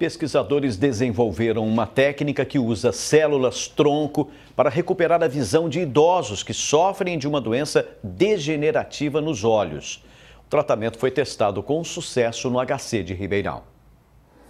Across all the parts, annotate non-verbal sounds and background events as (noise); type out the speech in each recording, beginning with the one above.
pesquisadores desenvolveram uma técnica que usa células tronco para recuperar a visão de idosos que sofrem de uma doença degenerativa nos olhos. O tratamento foi testado com sucesso no HC de Ribeirão.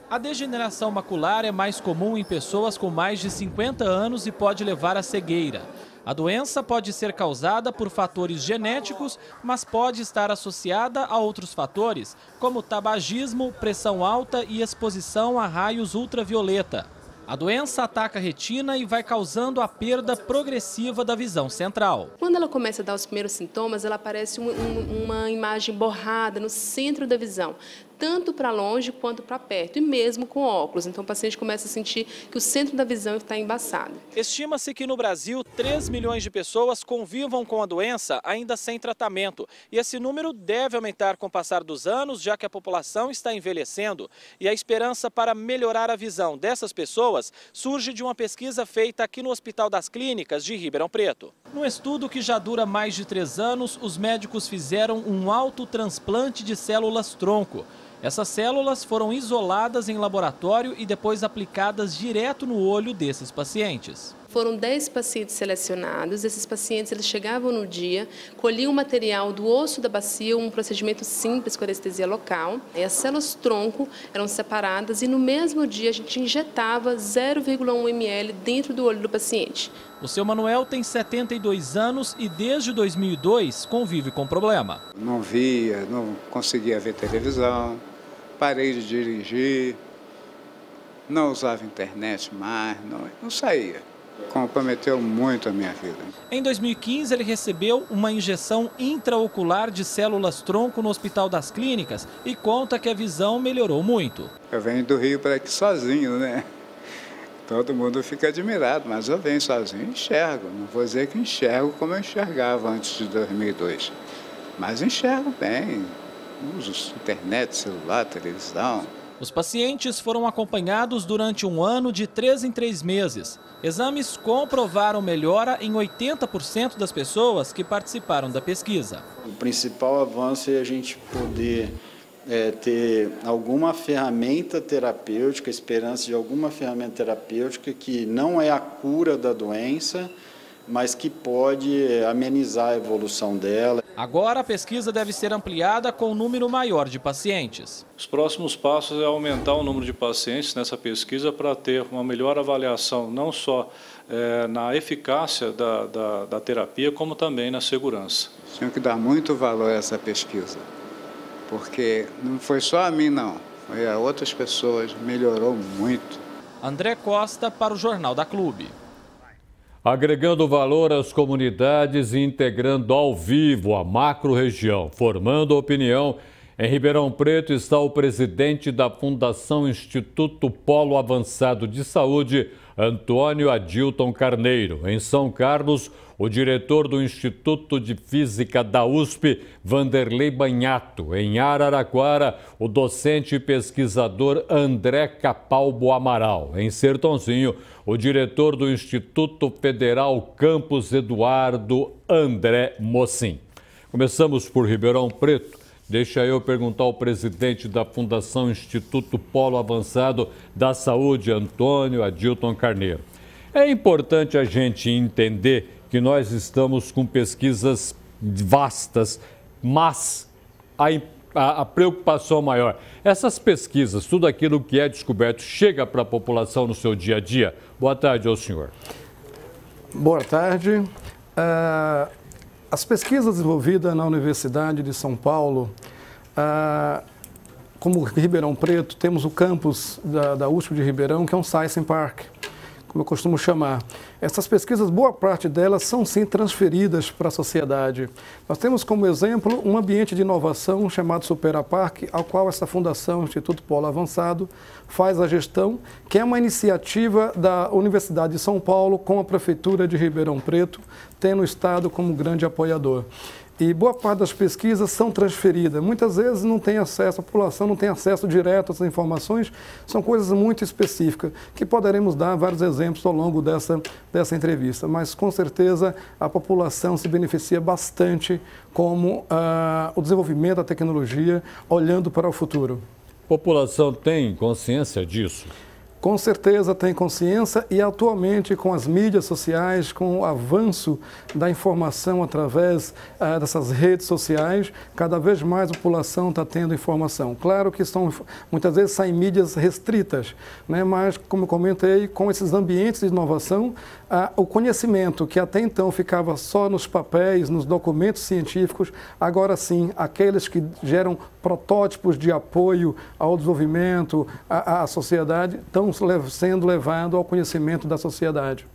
A degeneração macular é mais comum em pessoas com mais de 50 anos e pode levar à cegueira. A doença pode ser causada por fatores genéticos, mas pode estar associada a outros fatores, como tabagismo, pressão alta e exposição a raios ultravioleta. A doença ataca a retina e vai causando a perda progressiva da visão central. Quando ela começa a dar os primeiros sintomas, ela aparece um, um, uma imagem borrada no centro da visão tanto para longe quanto para perto, e mesmo com óculos. Então o paciente começa a sentir que o centro da visão está embaçado. Estima-se que no Brasil 3 milhões de pessoas convivam com a doença ainda sem tratamento. E esse número deve aumentar com o passar dos anos, já que a população está envelhecendo. E a esperança para melhorar a visão dessas pessoas surge de uma pesquisa feita aqui no Hospital das Clínicas de Ribeirão Preto. Num estudo que já dura mais de três anos, os médicos fizeram um autotransplante de células tronco. Essas células foram isoladas em laboratório e depois aplicadas direto no olho desses pacientes. Foram 10 pacientes selecionados. Esses pacientes eles chegavam no dia, colhiam o material do osso da bacia, um procedimento simples com anestesia local. E as células tronco eram separadas e no mesmo dia a gente injetava 0,1 ml dentro do olho do paciente. O seu Manuel tem 72 anos e desde 2002 convive com problema. Não via, não conseguia ver televisão, parei de dirigir, não usava internet mais, não, não saía. Comprometeu muito a minha vida. Em 2015, ele recebeu uma injeção intraocular de células tronco no Hospital das Clínicas e conta que a visão melhorou muito. Eu venho do Rio para aqui sozinho, né? Todo mundo fica admirado, mas eu venho sozinho e enxergo. Não vou dizer que enxergo como eu enxergava antes de 2002, mas enxergo bem usos, internet, celular, televisão. Os pacientes foram acompanhados durante um ano de três em três meses. Exames comprovaram melhora em 80% das pessoas que participaram da pesquisa. O principal avanço é a gente poder é, ter alguma ferramenta terapêutica, esperança de alguma ferramenta terapêutica que não é a cura da doença, mas que pode é, amenizar a evolução dela Agora a pesquisa deve ser ampliada com um número maior de pacientes. Os próximos passos é aumentar o número de pacientes nessa pesquisa para ter uma melhor avaliação, não só é, na eficácia da, da, da terapia, como também na segurança. Tinha que dar muito valor a essa pesquisa, porque não foi só a mim, não, foi a outras pessoas, melhorou muito. André Costa para o Jornal da Clube agregando valor às comunidades e integrando ao vivo a macro-região. Formando opinião, em Ribeirão Preto está o presidente da Fundação Instituto Polo Avançado de Saúde, Antônio Adilton Carneiro. Em São Carlos, o diretor do Instituto de Física da USP, Vanderlei Banhato. Em Araraquara, o docente e pesquisador André Capalbo Amaral. Em Sertãozinho, o diretor do Instituto Federal Campus Eduardo, André Mocim. Começamos por Ribeirão Preto. Deixa eu perguntar ao presidente da Fundação Instituto Polo Avançado da Saúde, Antônio Adilton Carneiro. É importante a gente entender que nós estamos com pesquisas vastas, mas a, a, a preocupação maior, essas pesquisas, tudo aquilo que é descoberto, chega para a população no seu dia a dia? Boa tarde ao senhor. Boa tarde. Uh, as pesquisas desenvolvidas na Universidade de São Paulo, uh, como Ribeirão Preto, temos o campus da, da USP de Ribeirão, que é um Science Park como eu costumo chamar. Essas pesquisas, boa parte delas são sim transferidas para a sociedade. Nós temos como exemplo um ambiente de inovação chamado Superapark, ao qual essa fundação, Instituto Polo Avançado, faz a gestão, que é uma iniciativa da Universidade de São Paulo com a Prefeitura de Ribeirão Preto, tendo o Estado como grande apoiador. E boa parte das pesquisas são transferidas. Muitas vezes não tem acesso, a população não tem acesso direto a essas informações. São coisas muito específicas, que poderemos dar vários exemplos ao longo dessa, dessa entrevista. Mas, com certeza, a população se beneficia bastante como ah, o desenvolvimento da tecnologia, olhando para o futuro. A população tem consciência disso? Com certeza tem consciência e atualmente com as mídias sociais, com o avanço da informação através eh, dessas redes sociais, cada vez mais a população está tendo informação. Claro que são, muitas vezes saem mídias restritas, né? mas como eu comentei, com esses ambientes de inovação, o conhecimento que até então ficava só nos papéis, nos documentos científicos, agora sim, aqueles que geram protótipos de apoio ao desenvolvimento, à, à sociedade, estão sendo levados ao conhecimento da sociedade.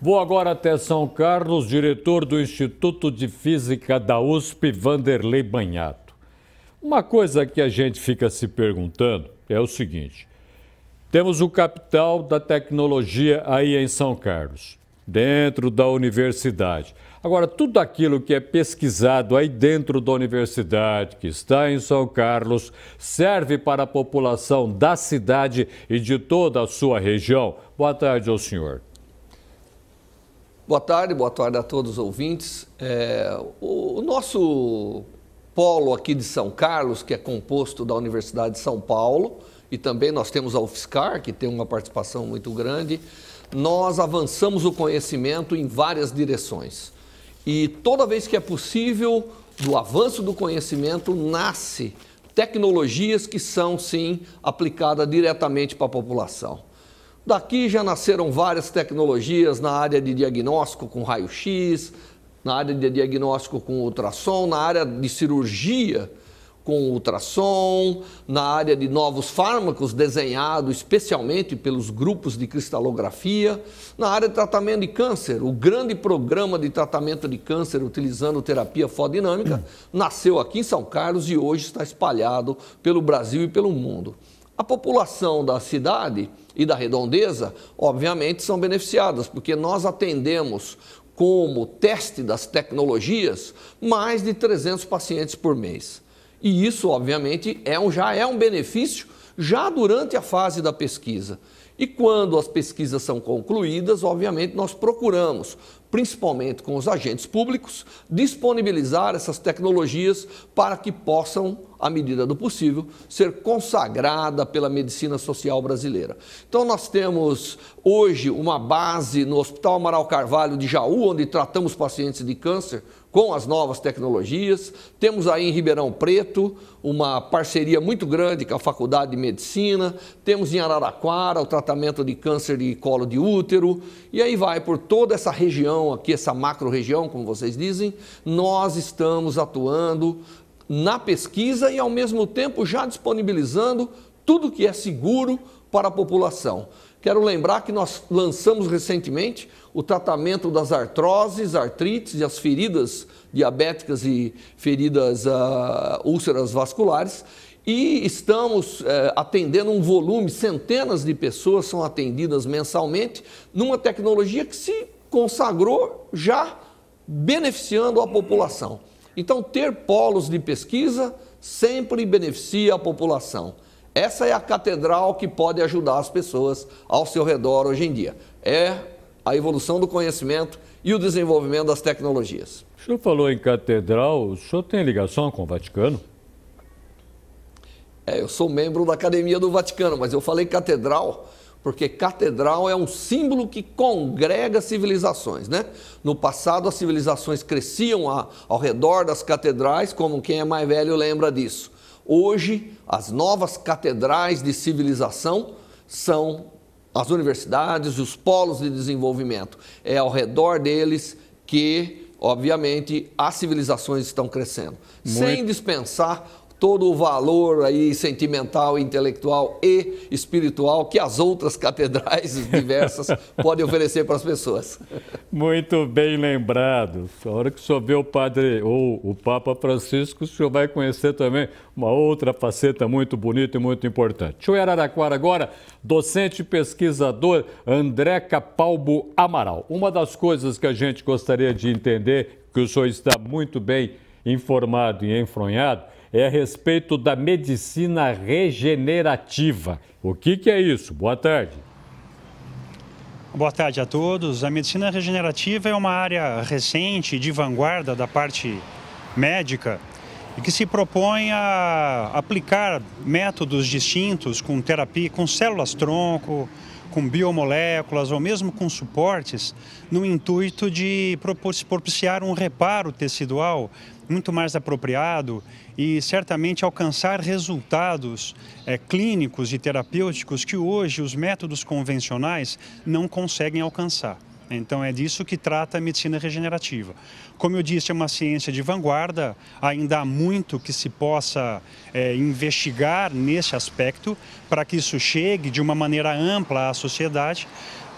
Vou agora até São Carlos, diretor do Instituto de Física da USP, Vanderlei Banhato. Uma coisa que a gente fica se perguntando é o seguinte: temos o capital da tecnologia aí em São Carlos, dentro da universidade. Agora, tudo aquilo que é pesquisado aí dentro da universidade, que está em São Carlos, serve para a população da cidade e de toda a sua região. Boa tarde ao senhor. Boa tarde, boa tarde a todos os ouvintes. É, o, o nosso polo aqui de São Carlos, que é composto da Universidade de São Paulo, e também nós temos a UFSCar, que tem uma participação muito grande, nós avançamos o conhecimento em várias direções. E toda vez que é possível, do avanço do conhecimento nasce tecnologias que são sim aplicadas diretamente para a população. Daqui já nasceram várias tecnologias na área de diagnóstico com raio-x, na área de diagnóstico com ultrassom, na área de cirurgia com ultrassom, na área de novos fármacos, desenhado especialmente pelos grupos de cristalografia, na área de tratamento de câncer. O grande programa de tratamento de câncer utilizando terapia fodinâmica (clears throat) nasceu aqui em São Carlos e hoje está espalhado pelo Brasil e pelo mundo. A população da cidade e da redondeza, obviamente, são beneficiadas, porque nós atendemos como teste das tecnologias mais de 300 pacientes por mês. E isso, obviamente, é um, já é um benefício já durante a fase da pesquisa. E quando as pesquisas são concluídas, obviamente, nós procuramos, principalmente com os agentes públicos, disponibilizar essas tecnologias para que possam, à medida do possível, ser consagrada pela medicina social brasileira. Então, nós temos hoje uma base no Hospital Amaral Carvalho de Jaú, onde tratamos pacientes de câncer com as novas tecnologias. Temos aí em Ribeirão Preto uma parceria muito grande com a Faculdade de Medicina, temos em Araraquara o tratamento de câncer de colo de útero, e aí vai por toda essa região aqui, essa macro região, como vocês dizem, nós estamos atuando na pesquisa e ao mesmo tempo já disponibilizando tudo que é seguro para a população. Quero lembrar que nós lançamos recentemente o tratamento das artroses, artrites e as feridas diabéticas e feridas uh, úlceras vasculares. E estamos eh, atendendo um volume, centenas de pessoas são atendidas mensalmente, numa tecnologia que se consagrou já beneficiando a população. Então, ter polos de pesquisa sempre beneficia a população. Essa é a catedral que pode ajudar as pessoas ao seu redor hoje em dia. É a evolução do conhecimento e o desenvolvimento das tecnologias. O senhor falou em catedral, o senhor tem ligação com o Vaticano? É, eu sou membro da Academia do Vaticano, mas eu falei catedral porque catedral é um símbolo que congrega civilizações, né? No passado as civilizações cresciam a, ao redor das catedrais, como quem é mais velho lembra disso. Hoje, as novas catedrais de civilização são as universidades e os polos de desenvolvimento. É ao redor deles que, obviamente, as civilizações estão crescendo. Muito. Sem dispensar todo o valor aí sentimental, intelectual e espiritual que as outras catedrais (laughs) diversas podem oferecer para as pessoas. Muito bem lembrado. A hora que o senhor vê o padre ou o Papa Francisco, o senhor vai conhecer também uma outra faceta muito bonita e muito importante. O eu Araraquara agora, docente e pesquisador André Capalbo Amaral. Uma das coisas que a gente gostaria de entender, que o senhor está muito bem informado e enfronhado, é a respeito da medicina regenerativa. O que, que é isso? Boa tarde. Boa tarde a todos. A medicina regenerativa é uma área recente de vanguarda da parte médica e que se propõe a aplicar métodos distintos com terapia, com células-tronco, com biomoléculas ou mesmo com suportes, no intuito de propiciar um reparo tecidual muito mais apropriado e certamente alcançar resultados é, clínicos e terapêuticos que hoje os métodos convencionais não conseguem alcançar. Então é disso que trata a medicina regenerativa. Como eu disse, é uma ciência de vanguarda, ainda há muito que se possa é, investigar nesse aspecto para que isso chegue de uma maneira ampla à sociedade,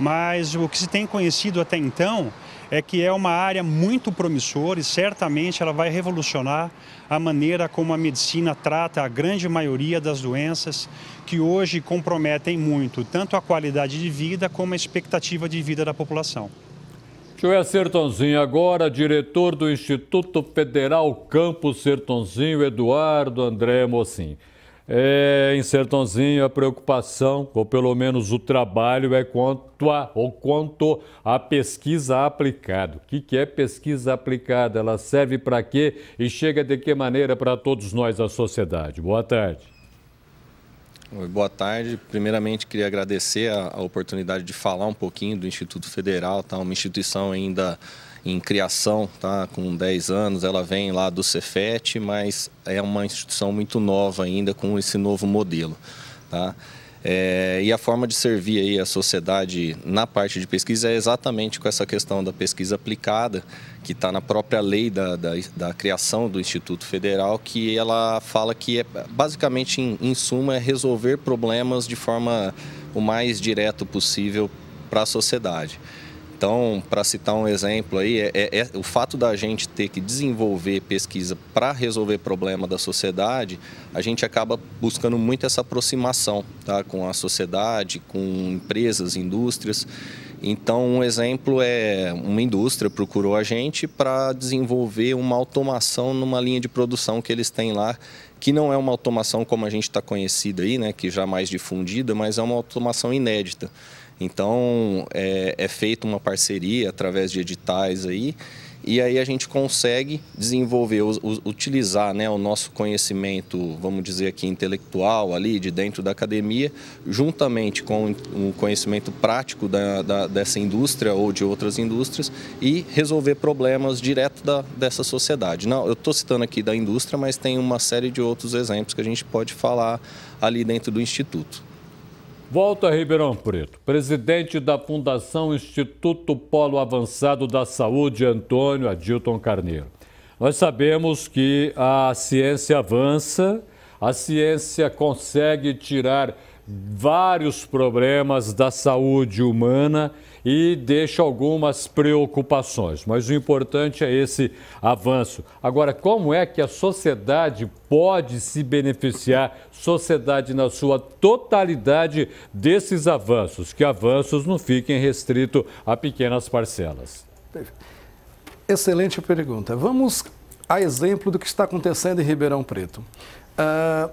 mas o que se tem conhecido até então é que é uma área muito promissora e certamente ela vai revolucionar a maneira como a medicina trata a grande maioria das doenças que hoje comprometem muito tanto a qualidade de vida como a expectativa de vida da população. Joel Sertãozinho, agora diretor do Instituto Federal Campo Sertãozinho, Eduardo André Mocim. É, em Sertãozinho, a preocupação, ou pelo menos o trabalho, é quanto a, ou quanto a pesquisa aplicada. O que, que é pesquisa aplicada? Ela serve para quê e chega de que maneira para todos nós, a sociedade? Boa tarde. Oi, boa tarde. Primeiramente, queria agradecer a, a, oportunidade de falar um pouquinho do Instituto Federal, tá? uma instituição ainda em criação, tá? com 10 anos, ela vem lá do Cefet, mas é uma instituição muito nova ainda com esse novo modelo. Tá? É, e a forma de servir aí a sociedade na parte de pesquisa é exatamente com essa questão da pesquisa aplicada, que está na própria lei da, da, da, criação do Instituto Federal, que ela fala que é basicamente, em, em suma, é resolver problemas de forma o mais direto possível para a sociedade. Então, para citar um exemplo aí, é, é, é, o fato da gente ter que desenvolver pesquisa para resolver problema da sociedade, a gente acaba buscando muito essa aproximação tá? com a sociedade, com empresas, indústrias. Então, um exemplo é uma indústria procurou a gente para desenvolver uma automação numa linha de produção que eles têm lá, que não é uma automação como a gente está conhecida aí, né, que já mais difundida, mas é uma automação inédita. Então é, é feita uma parceria através de editais aí e aí a gente consegue desenvolver, utilizar né, o nosso conhecimento, vamos dizer aqui, intelectual ali de dentro da academia, juntamente com o conhecimento prático da, da, dessa indústria ou de outras indústrias e resolver problemas direto da, dessa sociedade. Não, eu estou citando aqui da indústria, mas tem uma série de outros exemplos que a gente pode falar ali dentro do Instituto. Volta a Ribeirão Preto. Presidente da Fundação Instituto Polo Avançado da Saúde, Antônio Adilton Carneiro. Nós sabemos que a ciência avança, a ciência consegue tirar vários problemas da saúde humana e deixa algumas preocupações. Mas o importante é esse avanço. Agora, como é que a sociedade pode se beneficiar, sociedade na sua totalidade, desses avanços? Que avanços não fiquem restritos a pequenas parcelas. Excelente pergunta. Vamos a exemplo do que está acontecendo em Ribeirão Preto. Ah,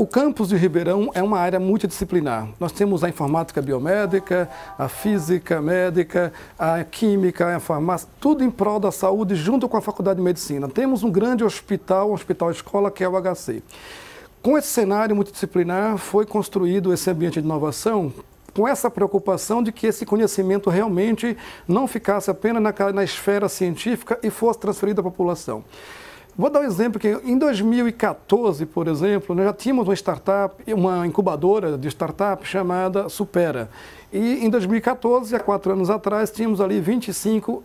o campus de Ribeirão é uma área multidisciplinar. Nós temos a informática biomédica, a física médica, a química, a farmácia, tudo em prol da saúde junto com a Faculdade de Medicina. Temos um grande hospital, um hospital escola que é o HC. Com esse cenário multidisciplinar foi construído esse ambiente de inovação com essa preocupação de que esse conhecimento realmente não ficasse apenas na, na esfera científica e fosse transferido à população. Vou dar um exemplo que em 2014, por exemplo, nós já tínhamos uma startup, uma incubadora de startup chamada Supera. E em 2014, há quatro anos atrás, tínhamos ali 25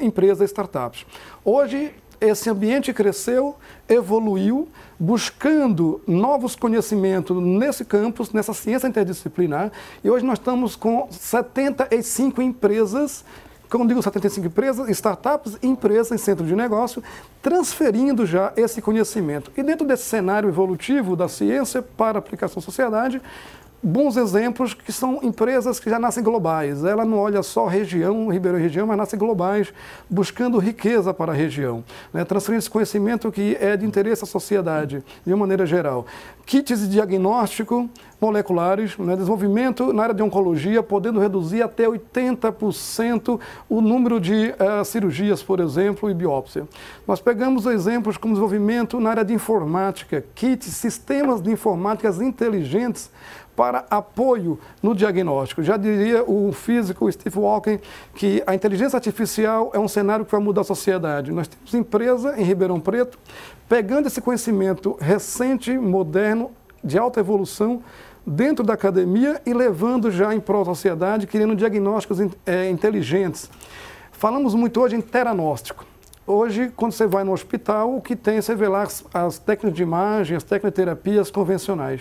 empresas startups. Hoje esse ambiente cresceu, evoluiu, buscando novos conhecimentos nesse campus, nessa ciência interdisciplinar, e hoje nós estamos com 75 empresas quando digo 75 empresas, startups, empresas, centro de negócio, transferindo já esse conhecimento. E dentro desse cenário evolutivo da ciência para aplicação à sociedade, bons exemplos que são empresas que já nascem globais. Ela não olha só região, Ribeirão e região, mas nascem globais, buscando riqueza para a região, né? transferindo esse conhecimento que é de interesse à sociedade, de uma maneira geral. Kits de diagnóstico moleculares, né? desenvolvimento na área de oncologia, podendo reduzir até 80% o número de uh, cirurgias, por exemplo, e biópsia. Nós pegamos exemplos como desenvolvimento na área de informática, kits, sistemas de informáticas inteligentes para apoio no diagnóstico. Já diria o físico Steve Walken que a inteligência artificial é um cenário que vai mudar a sociedade. Nós temos empresa em Ribeirão Preto pegando esse conhecimento recente, moderno, de alta evolução, dentro da academia e levando já em da sociedade criando diagnósticos é, inteligentes. Falamos muito hoje em teranóstico. Hoje, quando você vai no hospital, o que tem, é você vê lá as, as técnicas de imagem, as técnicas de terapias convencionais.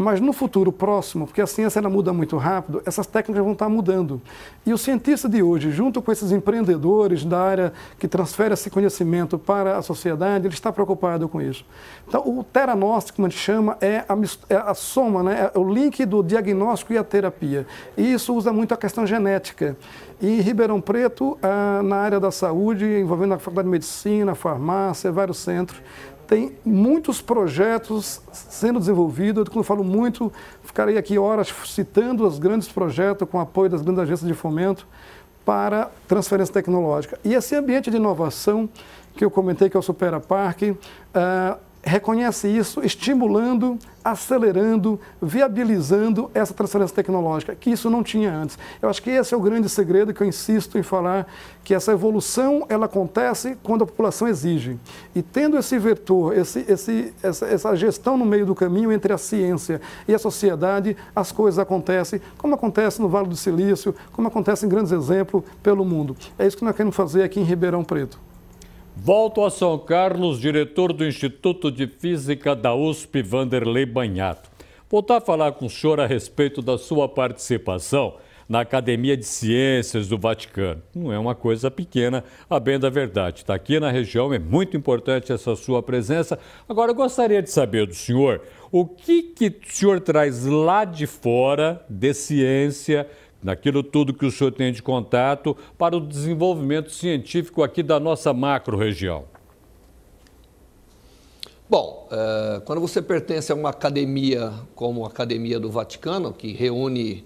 Mas no futuro próximo, porque a ciência ela muda muito rápido, essas técnicas vão estar mudando. E o cientista de hoje, junto com esses empreendedores da área que transfere esse conhecimento para a sociedade, ele está preocupado com isso. Então, o teranóstico, como a gente chama, é a, é a soma, né? é o link do diagnóstico e a terapia. E isso usa muito a questão genética. E em Ribeirão Preto, ah, na área da saúde, envolvendo a Faculdade de Medicina, farmácia, vários centros, tem muitos projetos sendo desenvolvidos. Quando eu falo muito, ficarei aqui horas citando os grandes projetos com apoio das grandes agências de fomento para transferência tecnológica. E esse ambiente de inovação que eu comentei, que é o Supera Parque, uh, reconhece isso estimulando, acelerando, viabilizando essa transferência tecnológica, que isso não tinha antes. Eu acho que esse é o grande segredo que eu insisto em falar, que essa evolução ela acontece quando a população exige. E tendo esse vetor, esse, esse, essa, essa gestão no meio do caminho entre a ciência e a sociedade, as coisas acontecem, como acontece no Vale do Silício, como acontece em grandes exemplos pelo mundo. É isso que nós queremos fazer aqui em Ribeirão Preto. Volto a São Carlos, diretor do Instituto de Física da USP, Vanderlei Banhato. Voltar tá a falar com o senhor a respeito da sua participação na Academia de Ciências do Vaticano. Não é uma coisa pequena, a bem da verdade. Está aqui na região, é muito importante essa sua presença. Agora, eu gostaria de saber do senhor o que, que o senhor traz lá de fora de ciência naquilo tudo que o senhor tem de contato para o desenvolvimento científico aqui da nossa macro-região? Bom, é, quando você pertence a uma academia como a Academia do Vaticano, que reúne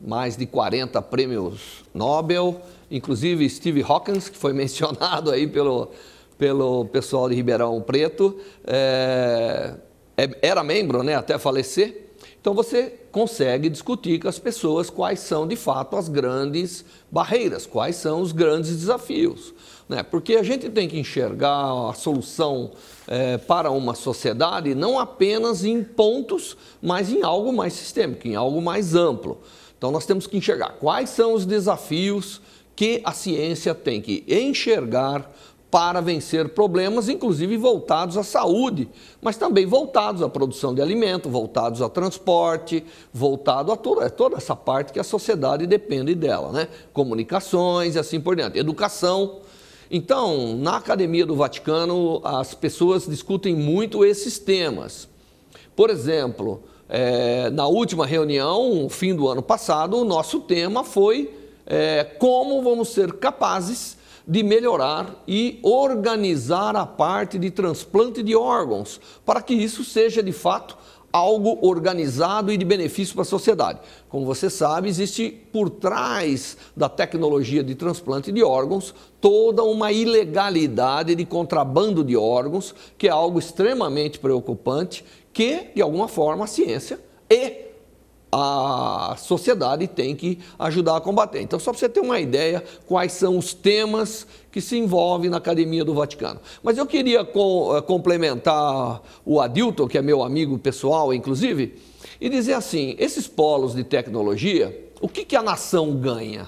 mais de 40 prêmios Nobel, inclusive Steve Hawkins, que foi (laughs) mencionado aí pelo, pelo pessoal de Ribeirão Preto, é, é era membro né, até falecer. Então você consegue discutir com as pessoas quais são de fato as grandes barreiras, quais são os grandes desafios. Né? Porque a gente tem que enxergar a solução é, para uma sociedade não apenas em pontos, mas em algo mais sistêmico, em algo mais amplo. Então nós temos que enxergar quais são os desafios que a ciência tem que enxergar para vencer problemas, inclusive voltados à saúde, mas também voltados à produção de alimento, voltados ao transporte, voltado a toda, toda essa parte que a sociedade depende dela, né? Comunicações e assim por diante, educação. Então, na Academia do Vaticano, as pessoas discutem muito esses temas. Por exemplo, é, na última reunião, fim do ano passado, o nosso tema foi é, como vamos ser capazes de melhorar e organizar a parte de transplante de órgãos, para que isso seja de fato algo organizado e de benefício para a sociedade. Como você sabe, existe por trás da tecnologia de transplante de órgãos toda uma ilegalidade de contrabando de órgãos, que é algo extremamente preocupante, que de alguma forma a ciência e a sociedade tem que ajudar a combater. Então, só para você ter uma ideia, quais são os temas que se envolvem na Academia do Vaticano. Mas eu queria com, eh, complementar o Adilton, que é meu amigo pessoal, inclusive, e dizer assim: esses polos de tecnologia, o que, que a nação ganha?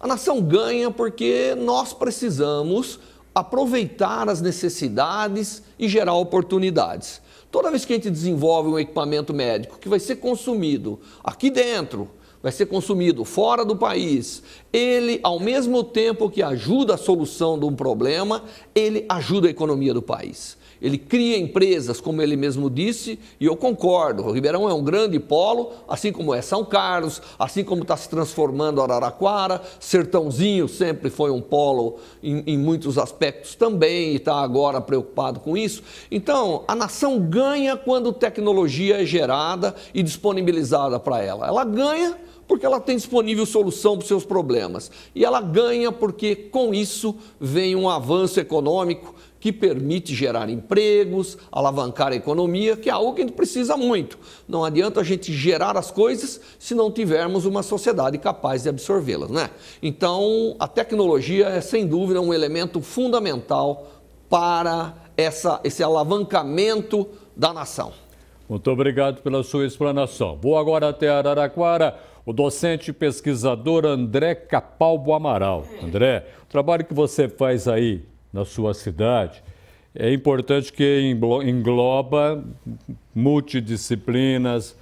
A nação ganha porque nós precisamos aproveitar as necessidades e gerar oportunidades. Toda vez que a gente desenvolve um equipamento médico que vai ser consumido aqui dentro, vai ser consumido fora do país, ele, ao mesmo tempo que ajuda a solução de um problema, ele ajuda a economia do país. Ele cria empresas, como ele mesmo disse, e eu concordo. O Ribeirão é um grande polo, assim como é São Carlos, assim como está se transformando Araraquara. Sertãozinho sempre foi um polo em, em muitos aspectos também, e está agora preocupado com isso. Então, a nação ganha quando tecnologia é gerada e disponibilizada para ela. Ela ganha porque ela tem disponível solução para os seus problemas. E ela ganha porque com isso vem um avanço econômico, que permite gerar empregos, alavancar a economia, que é algo que a gente precisa muito. Não adianta a gente gerar as coisas se não tivermos uma sociedade capaz de absorvê-las, né? Então, a tecnologia é sem dúvida um elemento fundamental para essa, esse alavancamento da nação. Muito obrigado pela sua explanação. Vou agora até Araraquara o docente pesquisador André Capalbo Amaral. André, o trabalho que você faz aí na sua cidade, é importante que engloba multidisciplinas,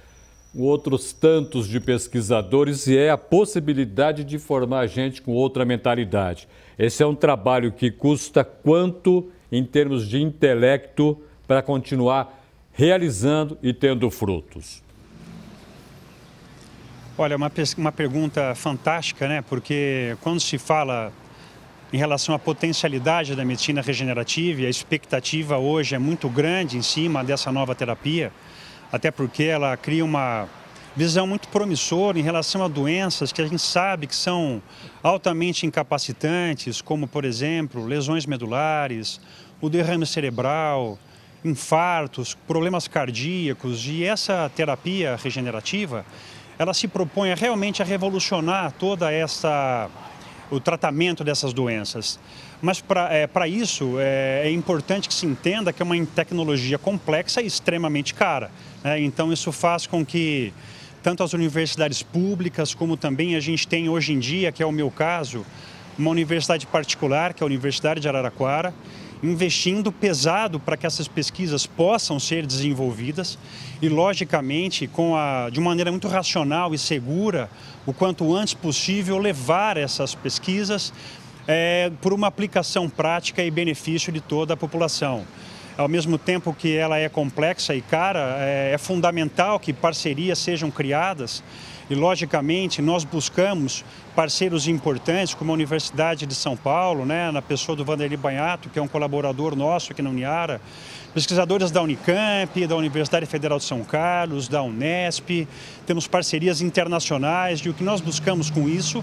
outros tantos de pesquisadores e é a possibilidade de formar gente com outra mentalidade. Esse é um trabalho que custa quanto em termos de intelecto para continuar realizando e tendo frutos? Olha, uma, uma pergunta fantástica, né? Porque quando se fala em relação à potencialidade da medicina regenerativa e a expectativa hoje é muito grande em cima dessa nova terapia, até porque ela cria uma visão muito promissora em relação a doenças que a gente sabe que são altamente incapacitantes, como, por exemplo, lesões medulares, o derrame cerebral, infartos, problemas cardíacos. E essa terapia regenerativa, ela se propõe realmente a revolucionar toda essa o tratamento dessas doenças. Mas para é, isso é, é, importante que se entenda que é uma tecnologia complexa e extremamente cara. Né? Então isso faz com que tanto as universidades públicas como também a gente tem hoje em dia, que é o meu caso, uma universidade particular, que é a Universidade de Araraquara, investindo pesado para que essas pesquisas possam ser desenvolvidas e, logicamente, com a, de maneira muito racional e segura, o quanto antes possível, levar essas pesquisas é, por uma aplicação prática e benefício de toda a população. Ao mesmo tempo que ela é complexa e cara, é, é fundamental que parcerias sejam criadas e, logicamente, nós buscamos parceiros importantes, como a Universidade de São Paulo, né, na pessoa do Vanderlei Banhato, que é um colaborador nosso aqui na Uniara, pesquisadores da Unicamp, da Universidade Federal de São Carlos, da Unesp, temos parcerias internacionais e o que nós buscamos com isso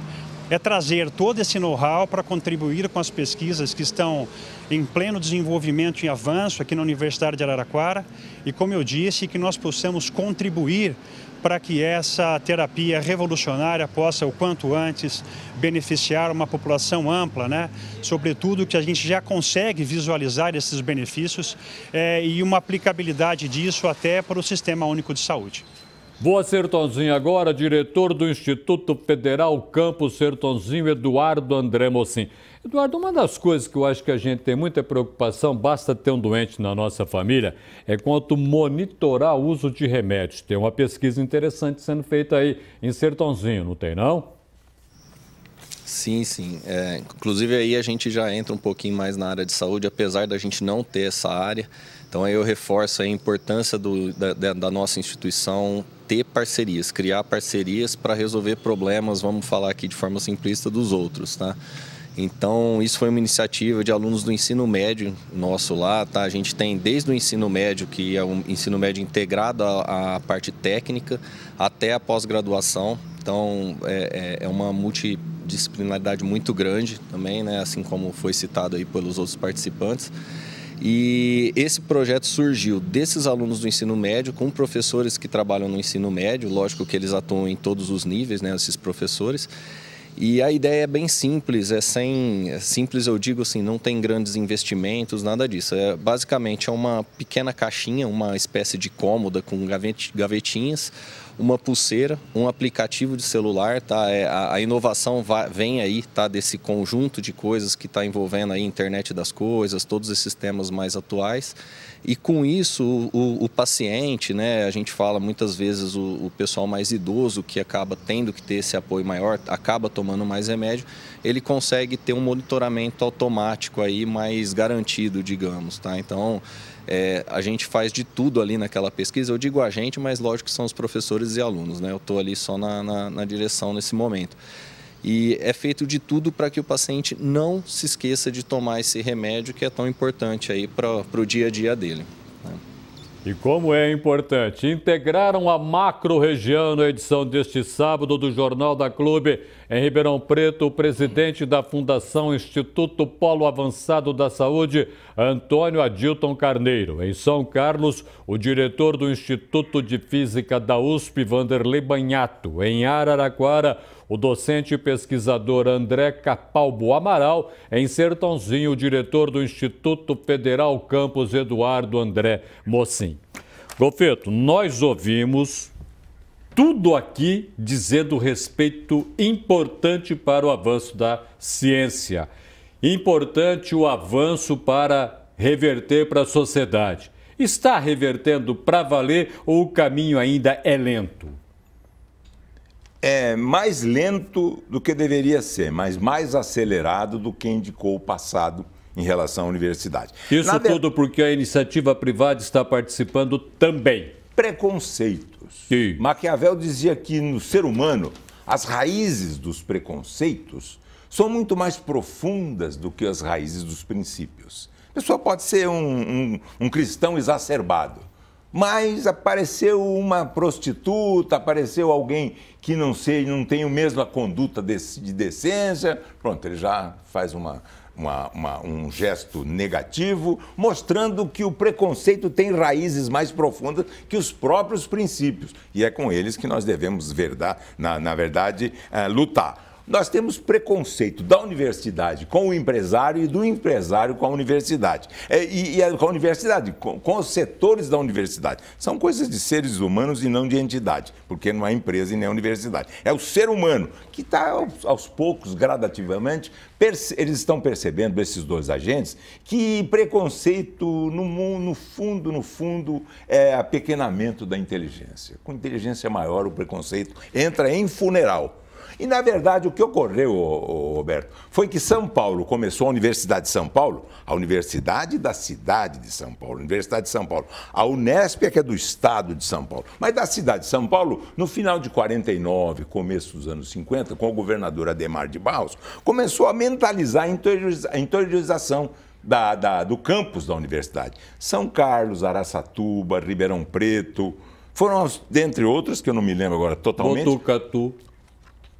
é trazer todo esse know-how para contribuir com as pesquisas que estão em pleno desenvolvimento e avanço aqui na Universidade de Araraquara e, como eu disse, que nós possamos contribuir para que essa terapia revolucionária possa, o quanto antes, beneficiar uma população ampla, né? sobretudo que a gente já consegue visualizar esses benefícios é, e uma aplicabilidade disso até para o Sistema Único de Saúde. Boa Sertãozinho agora, diretor do Instituto Federal Campo Sertãozinho, Eduardo André Eduardo, uma das coisas que eu acho que a gente tem muita preocupação, basta ter um doente na nossa família, é quanto monitorar o uso de remédios. Tem uma pesquisa interessante sendo feita aí em Sertãozinho, não tem não? Sim, sim. É, inclusive aí a gente já entra um pouquinho mais na área de saúde, apesar da gente não ter essa área. Então aí eu reforço a importância do, da, da nossa instituição ter parcerias, criar parcerias para resolver problemas, vamos falar aqui de forma simplista, dos outros, tá? Então, isso foi uma iniciativa de alunos do ensino médio nosso lá, tá? A gente tem desde o ensino médio, que é um ensino médio integrado à, à parte técnica, até a pós-graduação. Então, é, é, é, uma multidisciplinaridade muito grande também, né? Assim como foi citado aí pelos outros participantes. E esse projeto surgiu desses alunos do ensino médio com professores que trabalham no ensino médio, lógico que eles atuam em todos os níveis, né, esses professores. E a ideia é bem simples, é sem é simples eu digo assim, não tem grandes investimentos, nada disso. É basicamente é uma pequena caixinha, uma espécie de cômoda com gavetinhas uma pulseira, um aplicativo de celular, tá? É, a, a, inovação vai, vem aí, tá? Desse conjunto de coisas que está envolvendo a internet das coisas, todos esses temas mais atuais. E com isso, o, o paciente, né? A gente fala muitas vezes o, o pessoal mais idoso que acaba tendo que ter esse apoio maior, acaba tomando mais remédio, ele consegue ter um monitoramento automático aí mais garantido, digamos, tá? Então é, a gente faz de tudo ali naquela pesquisa. Eu digo a gente, mas lógico que são os professores e alunos, né? Eu estou ali só na, na, na direção nesse momento. E é feito de tudo para que o paciente não se esqueça de tomar esse remédio que é tão importante aí para o dia a dia dele. E como é importante, integraram a macro-região na edição deste sábado do Jornal da Clube. Em Ribeirão Preto, o presidente da Fundação Instituto Polo Avançado da Saúde, Antônio Adilton Carneiro. Em São Carlos, o diretor do Instituto de Física da USP, Vanderlei Banhato. Em Araraquara, o docente e pesquisador André Capalbo Amaral, em Sertãozinho, o diretor do Instituto Federal Campus Eduardo André Mocim. Golfeto, nós ouvimos tudo aqui dizendo respeito importante para o avanço da ciência. Importante o avanço para reverter para a sociedade. Está revertendo para valer ou o caminho ainda é lento? é mais lento do que deveria ser, mas mais acelerado do que indicou o passado em relação à universidade. Isso Na tudo de... porque a iniciativa privada está participando também. Preconceitos. Sim. Maquiavel dizia que no ser humano as raízes dos preconceitos são muito mais profundas do que as raízes dos princípios. A pessoa pode ser um, um, um cristão exacerbado, mas apareceu uma prostituta, apareceu alguém que não sei, não tem a mesma conduta de decência, pronto, ele já faz uma, uma, uma, um gesto negativo, mostrando que o preconceito tem raízes mais profundas que os próprios princípios. E é com eles que nós devemos, verdade, na, na verdade, é, lutar. Nós temos preconceito da universidade com o empresário e do empresário com a universidade. É, e, e com a universidade, com, com, os setores da universidade. São coisas de seres humanos e não de entidade, porque não é empresa e nem é universidade. É o ser humano que está, aos, aos poucos, gradativamente, eles estão percebendo, esses dois agentes, que preconceito, no, no fundo, no fundo, é apequenamento da inteligência. Com inteligência maior, o preconceito entra em funeral. E, na verdade, o que ocorreu, Roberto, foi que São Paulo começou a Universidade de São Paulo, a Universidade da cidade de São Paulo, Universidade de São Paulo, a Unesp é que é do estado de São Paulo, mas da cidade de São Paulo, no final de 49, começo dos anos 50, com o governador Ademar de Barros, começou a mentalizar a interiorização da, da, do campus da universidade. São Carlos, Araçatuba, Ribeirão Preto, foram, dentre outros, que eu não me lembro agora totalmente. Botucatu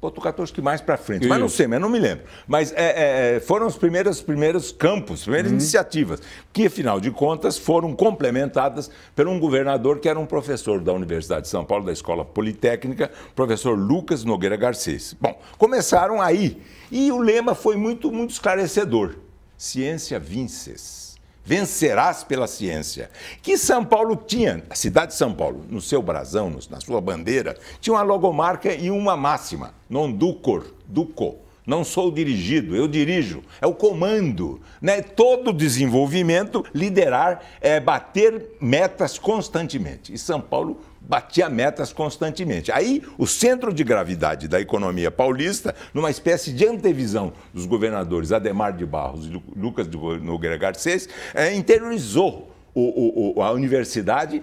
outro 14 que mais para frente, Isso. mas não sei, mas não me lembro. Mas é, é, é foram os primeiros, primeiros campos, primeiras uhum. iniciativas, que afinal de contas foram complementadas por um governador que era um professor da Universidade de São Paulo, da Escola Politécnica, professor Lucas Nogueira Garcês. Bom, começaram aí e o lema foi muito, muito esclarecedor. Ciência vinces vencerás pela ciência. Que São Paulo tinha, a cidade de São Paulo, no seu brasão, na sua bandeira, tinha uma logomarca e uma máxima, non ducor, duco. Não sou dirigido, eu dirijo. É o comando. Né? Todo desenvolvimento, liderar, é bater metas constantemente. E São Paulo batia metas constantemente. Aí, o centro de gravidade da economia paulista, numa espécie de antevisão dos governadores Ademar de Barros e Lucas de Nogueira Garcês, é, interiorizou o, o, a universidade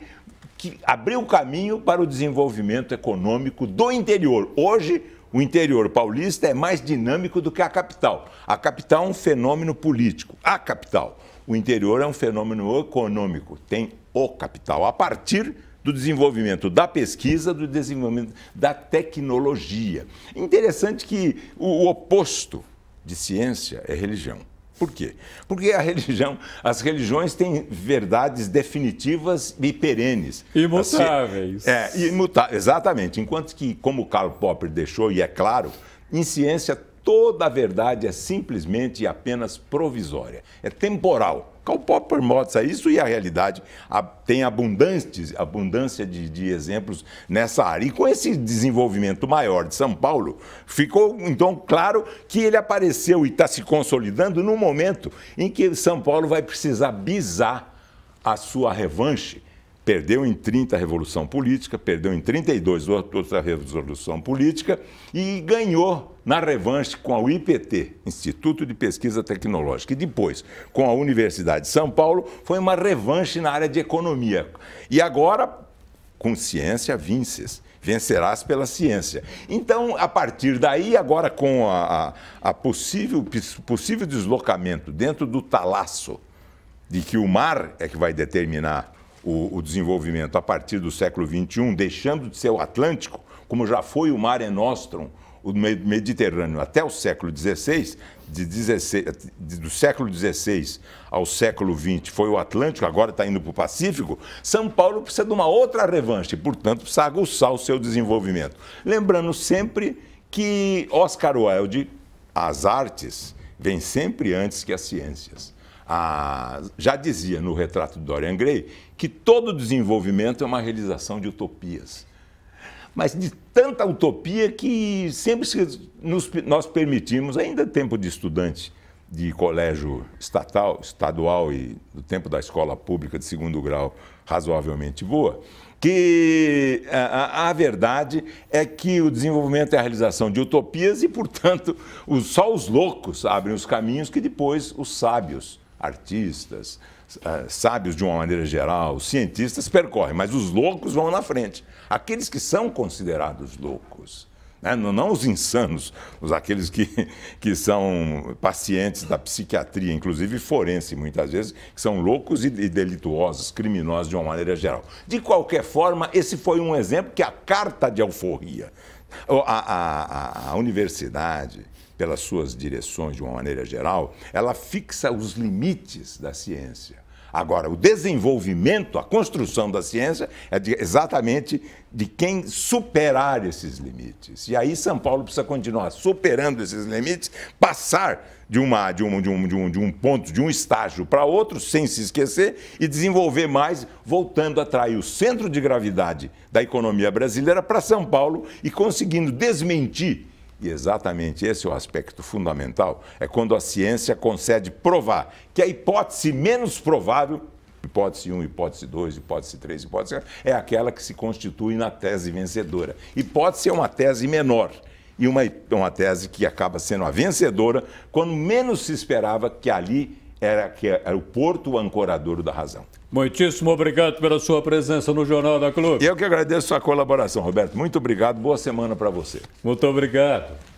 que abriu o caminho para o desenvolvimento econômico do interior. Hoje, o interior paulista é mais dinâmico do que a capital. A capital é um fenômeno político. A capital. O interior é um fenômeno econômico. Tem o capital. A partir do desenvolvimento da pesquisa, do desenvolvimento da tecnologia. Interessante que o oposto de ciência é religião. Por quê? Porque a religião, as religiões têm verdades definitivas e perenes. Imutáveis. É, imutáveis, exatamente. Enquanto que, como Karl Popper deixou, e é claro, em ciência toda a verdade é simplesmente e apenas provisória, é temporal. Karl Popper mostra é isso e a realidade a, tem abundantes abundância de, de, exemplos nessa área. E com esse desenvolvimento maior de São Paulo, ficou então claro que ele apareceu e está se consolidando no momento em que São Paulo vai precisar bisar a sua revanche Perdeu em 30 a Revolução Política, perdeu em 32 outra Revolução Política e ganhou na revanche com o IPT, Instituto de Pesquisa Tecnológica. E depois, com a Universidade de São Paulo, foi uma revanche na área de economia. E agora, com ciência, vinces vencerás pela ciência. Então, a partir daí, agora com a, a, a, possível, possível deslocamento dentro do talasso de que o mar é que vai determinar o, o desenvolvimento a partir do século XXI, deixando de ser o Atlântico, como já foi o Mare Nostrum, o Mediterrâneo até o século XVI, de 16, do século XVI ao século XX foi o Atlântico, agora está indo para o Pacífico, São Paulo precisa de uma outra revanche, portanto, precisa aguçar o seu desenvolvimento. Lembrando sempre que Oscar Wilde, as artes, vêm sempre antes que as ciências a, já dizia no retrato de Dorian Gray que todo desenvolvimento é uma realização de utopias. Mas de tanta utopia que sempre nos, nós permitimos, ainda é tempo de estudante de colégio estatal, estadual e do tempo da escola pública de segundo grau razoavelmente boa, que a, a, verdade é que o desenvolvimento é a realização de utopias e, portanto, os, só os loucos abrem os caminhos que depois os sábios artistas, eh, sábios de uma maneira geral, cientistas percorrem, mas os loucos vão na frente. Aqueles que são considerados loucos, né? não, não, os insanos, os aqueles que, (laughs) que são pacientes da psiquiatria, inclusive forense muitas vezes, que são loucos e, delituosos, criminosos de uma maneira geral. De qualquer forma, esse foi um exemplo que a carta de alforria, a, a, a, a universidade, pelas suas direções de uma maneira geral, ela fixa os limites da ciência. Agora, o desenvolvimento, a construção da ciência é de, exatamente de quem superar esses limites. E aí São Paulo precisa continuar superando esses limites, passar de, uma, de, um, de, um, de, um, de um ponto, de um estágio para outro, sem se esquecer, e desenvolver mais, voltando a atrair o centro de gravidade da economia brasileira para São Paulo e conseguindo desmentir e exatamente esse é o aspecto fundamental, é quando a ciência concede provar que a hipótese menos provável, hipótese 1, hipótese 2, hipótese 3, hipótese 4, é aquela que se constitui na tese vencedora. Hipótese é uma tese menor e uma, uma tese que acaba sendo a vencedora quando menos se esperava que ali era, que era o porto ancorador da razão. Muitíssimo obrigado pela sua presença no Jornal da Clube. Eu que agradeço a sua colaboração, Roberto. Muito obrigado. Boa semana para você. Muito obrigado.